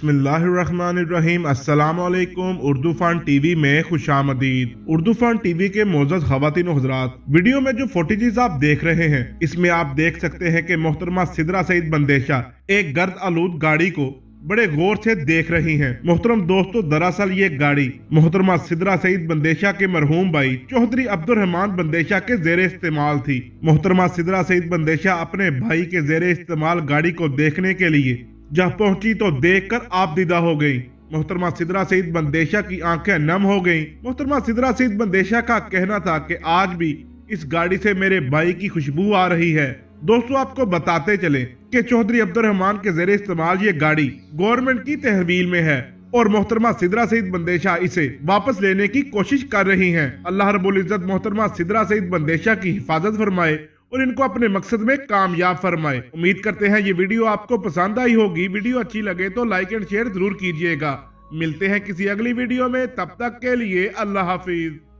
बसमीम असलकुम उर्दू फान टीवी में खुश आमदीद उर्दू फान टीवी के मोजत खातिन हजरात वीडियो में जो फोटेजेस आप देख रहे हैं इसमें आप देख सकते हैं कि मोहतरमा सिदरा सईद बंदेशा एक गर्द आलूद गाड़ी को बड़े गौर से देख रही हैं मोहतरम दोस्तों दरअसल ये गाड़ी मोहतरमा सिदरा सईद बंदेशा के मरहूम भाई चौधरी रहमान बंदेशा के जेर इस्तेमाल थी मोहतरमा सिदरा सईद बंदेशा अपने भाई के जेर इस्तेमाल गाड़ी को देखने के लिए जब पहुंची तो देखकर आप दीदा हो गई मोहतरमा सिदरा सईद बंदेशा की आंखें नम हो गईं। मोहतरमा सिदरा सईद बंदेशा का कहना था कि आज भी इस गाड़ी से मेरे भाई की खुशबू आ रही है दोस्तों आपको बताते चले कि चौधरी अब्दुलरहमान के जेर इस्तेमाल ये गाड़ी गवर्नमेंट की तहवील में है और मोहतरमा सिदरा सईद बंदेशा इसे वापस लेने की कोशिश कर रही हैं। अल्लाह रबुल इज़्ज़त मोहतरमा सिदरा सईद बंदेशा की हिफाजत फरमाए और इनको अपने मकसद में कामयाब फरमाए उम्मीद करते हैं ये वीडियो आपको पसंद आई होगी वीडियो अच्छी लगे तो लाइक एंड शेयर जरूर कीजिएगा मिलते हैं किसी अगली वीडियो में तब तक के लिए अल्लाह हाफिज़